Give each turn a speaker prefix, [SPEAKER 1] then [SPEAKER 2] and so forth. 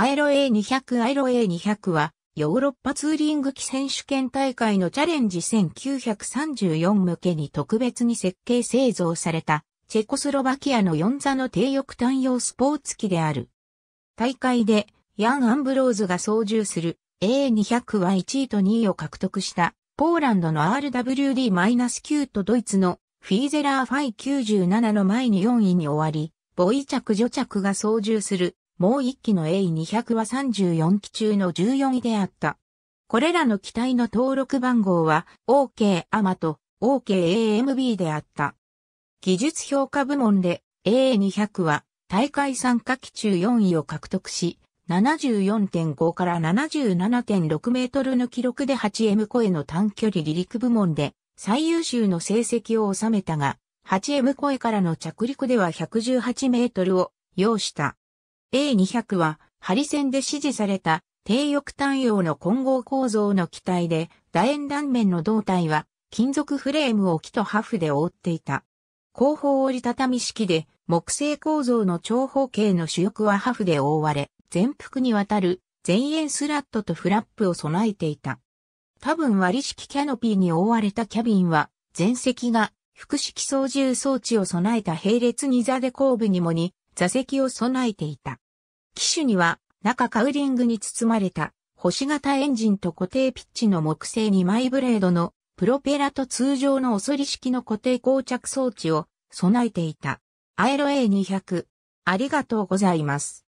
[SPEAKER 1] アイロ A200 アイロ A200 は、ヨーロッパツーリング機選手権大会のチャレンジ1934向けに特別に設計製造された、チェコスロバキアの4座の低翼単用スポーツ機である。大会で、ヤン・アンブローズが操縦する A200 は1位と2位を獲得した、ポーランドの RWD-9 とドイツのフィーゼラーファイ97の前に4位に終わり、ボイ着女着が操縦するもう一機の A200 は34機中の14位であった。これらの機体の登録番号は OK アマと OK AMB であった。技術評価部門で A200 は大会参加機中4位を獲得し、74.5から77.6メートルの記録で 8M 超えの短距離離陸部門で最優秀の成績を収めたが、8M 超えからの着陸では118メートルを要した。A200 は、ハリセンで支持された低翼単葉の混合構造の機体で、楕円断面の胴体は、金属フレームを木とハフで覆っていた。後方折りたたみ式で、木製構造の長方形の主翼はハフで覆われ、全幅にわたる前円スラットとフラップを備えていた。多分割り式キャノピーに覆われたキャビンは、前席が複式操縦装置を備えた並列2座で後部にも2座席を備えていた。機種には中カウリングに包まれた星型エンジンと固定ピッチの木製2枚ブレードのプロペラと通常のおそり式の固定膠着装置を備えていた。アエロ A200。ありがとうございます。